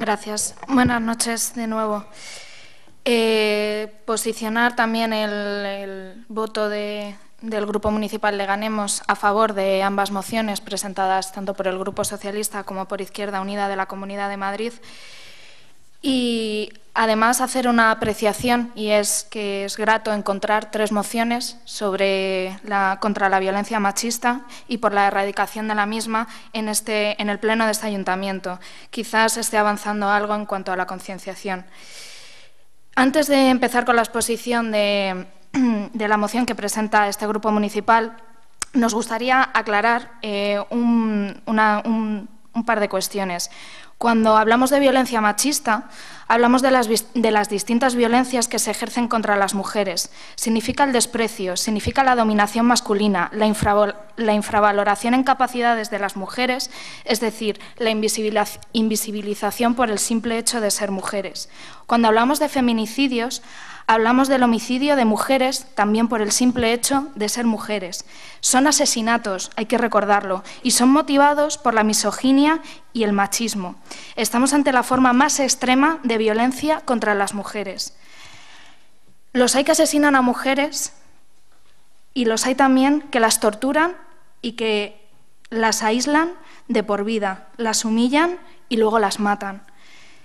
Gracias. Buenas noches de nuevo. Eh, posicionar también el, voto del Grupo Municipal de Ganemos a favor de ambas mociones presentadas tanto por el Grupo Socialista como por Izquierda Unida de la Comunidad de Madrid y además hacer una apreciación y es que es grato encontrar tres mociones sobre contra la violencia machista y por la erradicación de la misma este, en, el pleno de este ayuntamiento. Quizás esté avanzando algo en cuanto a la concienciación. Antes de empezar con la exposición de, la moción que presenta este grupo municipal, nos gustaría aclarar eh, un par de cuestiones. Cuando hablamos de violencia machista, Hablamos de las, de las distintas violencias que se ejercen contra las mujeres. Significa el desprecio, significa la dominación masculina, la, la infravaloración en capacidades de las mujeres, es decir, la invisibilización por el simple hecho de ser mujeres. Cuando hablamos de feminicidios, hablamos del homicidio de mujeres también por el simple hecho de ser mujeres. Son asesinatos, hay que recordarlo, y son motivados por la misoginia y el machismo. Estamos ante la forma más extrema de violencia contra las mujeres. Los hay que asesinan a mujeres y los hay también que las torturan y que las aíslan de por vida, las humillan y luego las matan.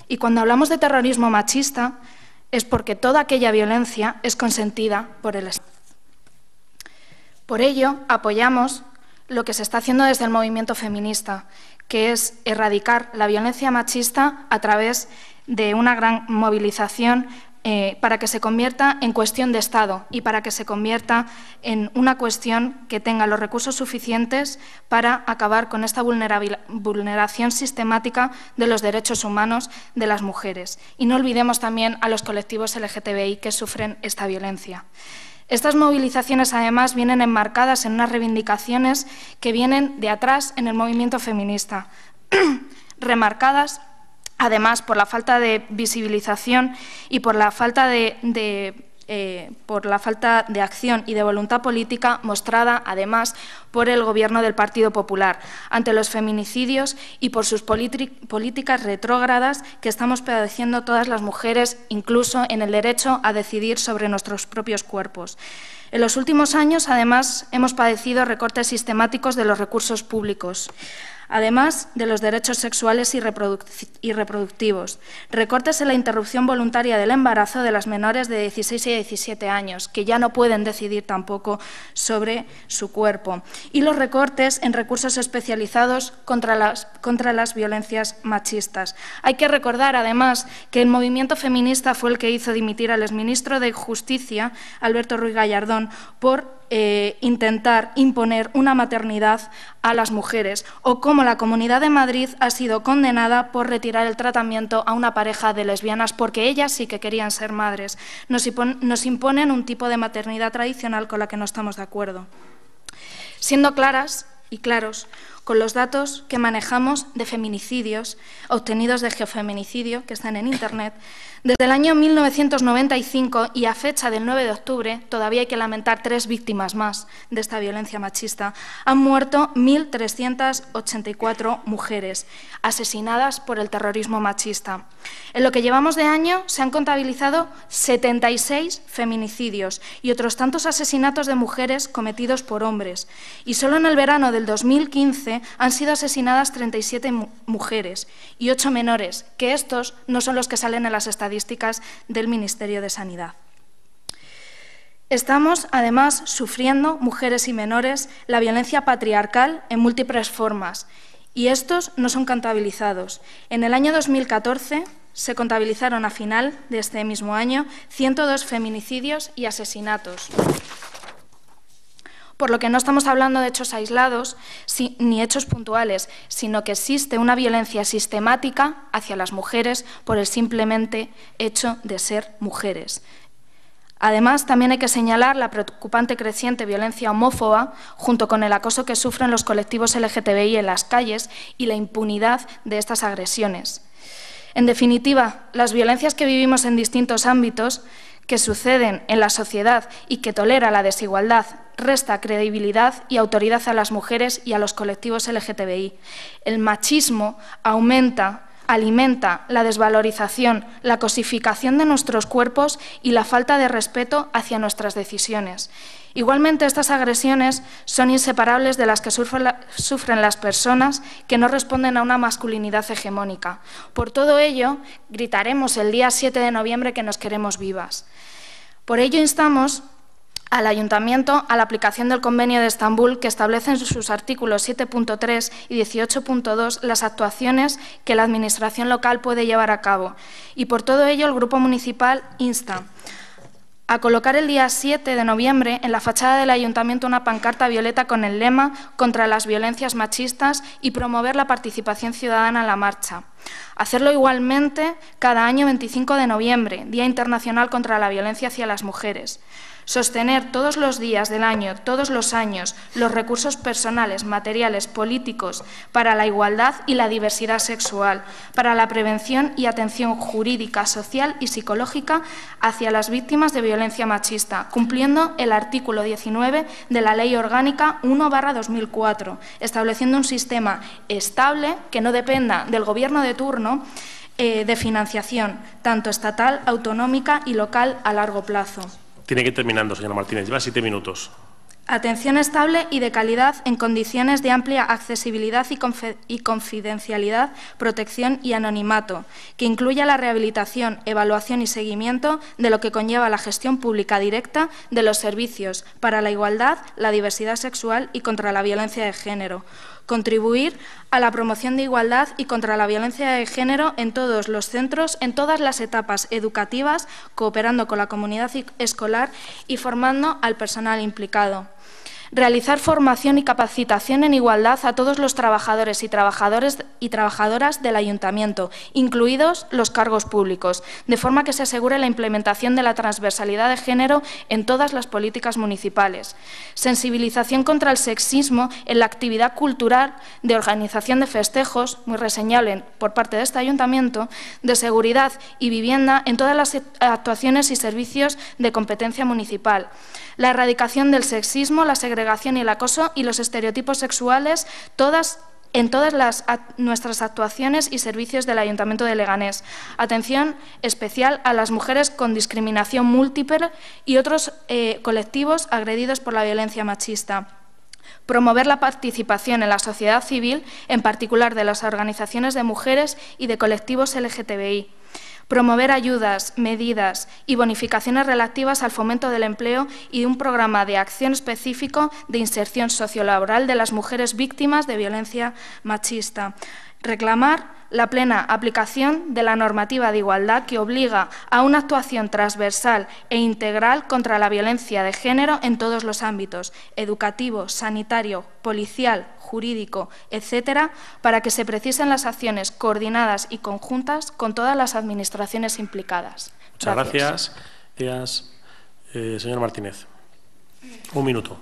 Y cuando hablamos de terrorismo machista es porque toda aquella violencia es consentida por el Estado. Por ello, apoyamos lo que se está haciendo desde el movimiento feminista, que es erradicar la violencia machista a través de una gran movilización eh, para que se convierta en cuestión de Estado y para que se convierta en una cuestión que tenga los recursos suficientes para acabar con esta vulneración sistemática de los derechos humanos de las mujeres. Y no olvidemos también a los colectivos LGTBI que sufren esta violencia. Estas movilizaciones, además, vienen enmarcadas en unas reivindicaciones que vienen de atrás en el movimiento feminista, remarcadas Además, por la falta de visibilización y por la falta de, eh, por la falta de acción y de voluntad política mostrada, además, por el Gobierno del Partido Popular ante los feminicidios y por sus políticas retrógradas que estamos padeciendo todas las mujeres, incluso en el derecho a decidir sobre nuestros propios cuerpos. En los últimos años, además, hemos padecido recortes sistemáticos de los recursos públicos además de los derechos sexuales y, reproductivos. Recortes en la interrupción voluntaria del embarazo de las menores de 16 y 17 años, que ya no pueden decidir tampoco sobre su cuerpo. Y los recortes en recursos especializados contra las, contra las violencias machistas. Hay que recordar, además, que el movimiento feminista fue el que hizo dimitir al exministro de Justicia, Alberto Ruiz Gallardón, por eh, intentar imponer una maternidad a las mujeres o como la Comunidad de Madrid ha sido condenada por retirar el tratamiento a una pareja de lesbianas porque ellas sí que querían ser madres. Nos, nos imponen un tipo de maternidad tradicional con la que no estamos de acuerdo. Siendo claras y claros, con los datos que manejamos de feminicidios obtenidos de geofeminicidio, que están en Internet. Desde el año 1995 y a fecha del 9 de octubre, todavía hay que lamentar tres víctimas más de esta violencia machista, han muerto 1.384 mujeres asesinadas por el terrorismo machista. En lo que llevamos de año se han contabilizado 76 feminicidios y otros tantos asesinatos de mujeres cometidos por hombres. Y solo en el verano del 2015 han sido asesinadas 37 mujeres y 8 menores, que estos no son los que salen en las estadísticas del Ministerio de Sanidad. Estamos, además, sufriendo, mujeres y menores, la violencia patriarcal en múltiples formas, y estos no son contabilizados. En el año 2014 se contabilizaron a final de este mismo año 102 feminicidios y asesinatos por lo que no estamos hablando de hechos aislados ni hechos puntuales, sino que existe una violencia sistemática hacia las mujeres por el simplemente hecho de ser mujeres. Además, también hay que señalar la preocupante creciente violencia homófoba, junto con el acoso que sufren los colectivos LGTBI en las calles y la impunidad de estas agresiones. En definitiva, las violencias que vivimos en distintos ámbitos que suceden en la sociedad y que tolera la desigualdad resta credibilidad y autoridad a las mujeres y a los colectivos LGTBI. El machismo aumenta alimenta la desvalorización, la cosificación de nuestros cuerpos y la falta de respeto hacia nuestras decisiones. Igualmente, estas agresiones son inseparables de las que sufren las personas que no responden a una masculinidad hegemónica. Por todo ello, gritaremos el día 7 de noviembre que nos queremos vivas. Por ello, instamos al Ayuntamiento a la aplicación del Convenio de Estambul que establece en sus artículos 7.3 y 18.2 las actuaciones que la Administración local puede llevar a cabo. Y por todo ello, el Grupo Municipal insta a colocar el día 7 de noviembre en la fachada del ayuntamiento una pancarta violeta con el lema contra las violencias machistas y promover la participación ciudadana en la marcha. Hacerlo igualmente cada año 25 de noviembre, Día Internacional contra la Violencia hacia las Mujeres. Sostener todos los días del año, todos los años, los recursos personales, materiales, políticos para la igualdad y la diversidad sexual, para la prevención y atención jurídica, social y psicológica hacia las víctimas de violencia machista, cumpliendo el artículo 19 de la Ley Orgánica 1-2004, estableciendo un sistema estable que no dependa del Gobierno de turno eh, de financiación, tanto estatal, autonómica y local a largo plazo. Tiene que ir terminando, señora Martínez. Lleva siete minutos. Atención estable y de calidad en condiciones de amplia accesibilidad y, y, confidencialidad, protección y anonimato, que incluya la rehabilitación, evaluación y seguimiento de lo que conlleva la gestión pública directa de los servicios para la igualdad, la diversidad sexual y contra la violencia de género contribuir a la promoción de igualdad y contra la violencia de género en todos los centros, en todas las etapas educativas, cooperando con la comunidad escolar y formando al personal implicado realizar formación y capacitación en igualdad a todos los trabajadores y, trabajadoras del ayuntamiento, incluidos los cargos públicos, de forma que se asegure la implementación de la transversalidad de género en todas las políticas municipales. Sensibilización contra el sexismo en la actividad cultural de organización de festejos, muy reseñable por parte de este ayuntamiento, de seguridad y vivienda en todas las actuaciones y servicios de competencia municipal. La erradicación del sexismo, la segregación y el acoso y los estereotipos sexuales, en todas las, nuestras actuaciones y servicios del Ayuntamiento de Leganés. Atención especial a las mujeres con discriminación múltiple y otros eh, colectivos agredidos por la violencia machista promover la participación en la sociedad civil, en particular de las organizaciones de mujeres y de colectivos LGTBI promover ayudas, medidas y bonificaciones relativas al fomento del empleo y un programa de acción específico de inserción sociolaboral de las mujeres víctimas de violencia machista, reclamar la plena aplicación de la normativa de igualdad que obliga a una actuación transversal e integral contra la violencia de género en todos los ámbitos, educativo, sanitario, policial, jurídico, etcétera, para que se precisen las acciones coordinadas y conjuntas con todas las administraciones implicadas. Muchas gracias. Eh, señor Martínez. Un minuto.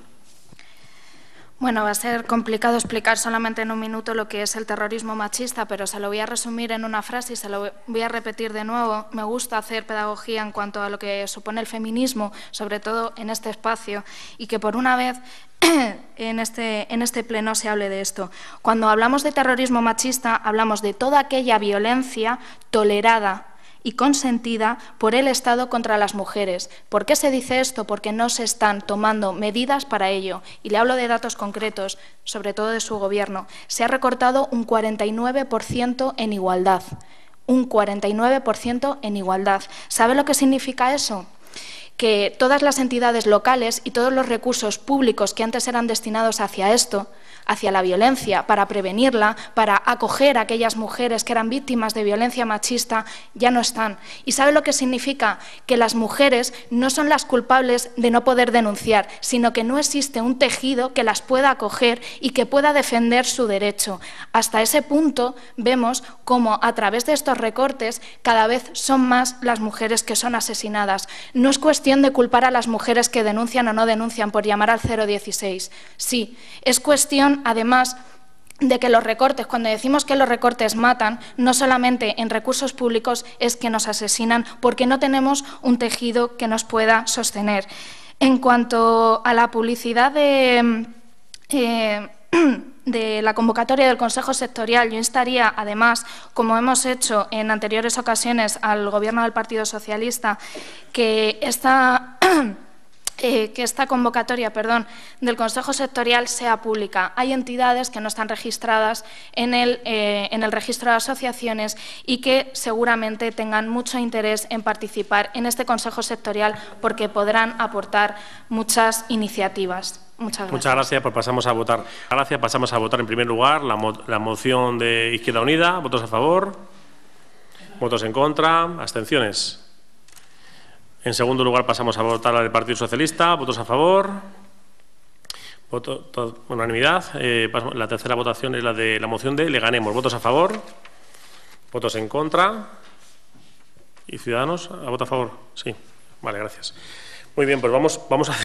Bueno, va a ser complicado explicar solamente en un minuto lo que es el terrorismo machista, pero se lo voy a resumir en una frase y se lo voy a repetir de nuevo. Me gusta hacer pedagogía en cuanto a lo que supone el feminismo, sobre todo en este espacio, y que por una vez en este, en este pleno se hable de esto. Cuando hablamos de terrorismo machista, hablamos de toda aquella violencia tolerada y consentida por el Estado contra las mujeres. ¿Por qué se dice esto? Porque no se están tomando medidas para ello. Y le hablo de datos concretos, sobre todo de su gobierno. Se ha recortado un 49% en igualdad. Un 49% en igualdad. ¿Sabe lo que significa eso? que todas las entidades locales y todos los recursos públicos que antes eran destinados hacia esto hacia la violencia, para prevenirla, para acoger a aquellas mujeres que eran víctimas de violencia machista, ya no están. ¿Y sabe lo que significa? Que las mujeres no son las culpables de no poder denunciar, sino que no existe un tejido que las pueda acoger y que pueda defender su derecho. Hasta ese punto vemos cómo a través de estos recortes cada vez son más las mujeres que son asesinadas. No es cuestión de culpar a las mujeres que denuncian o no denuncian por llamar al 016. Sí, es cuestión además, de que los recortes, cuando decimos que los recortes matan, no solamente en recursos públicos es que nos asesinan porque no tenemos un tejido que nos pueda sostener. En cuanto a la publicidad de, eh, de la convocatoria del Consejo Sectorial, yo instaría, además, como hemos hecho en anteriores ocasiones al Gobierno del Partido Socialista, que esta Eh, que esta convocatoria perdón, del Consejo Sectorial sea pública. Hay entidades que no están registradas en el, eh, en el registro de asociaciones y que seguramente tengan mucho interés en participar en este Consejo Sectorial porque podrán aportar muchas iniciativas. Muchas gracias. Muchas gracias, pues pasamos a votar. Gracias, pasamos a votar en primer lugar la, la moción de Izquierda Unida. ¿Votos a favor? ¿Votos en contra? ¿Abstenciones? En segundo lugar, pasamos a votar la del Partido Socialista. ¿Votos a favor? Voto, unanimidad. Eh, la tercera votación es la de la moción de Le Ganemos. ¿Votos a favor? ¿Votos en contra? ¿Y Ciudadanos? ¿A voto a favor? Sí. Vale, gracias. Muy bien, pues vamos, vamos a...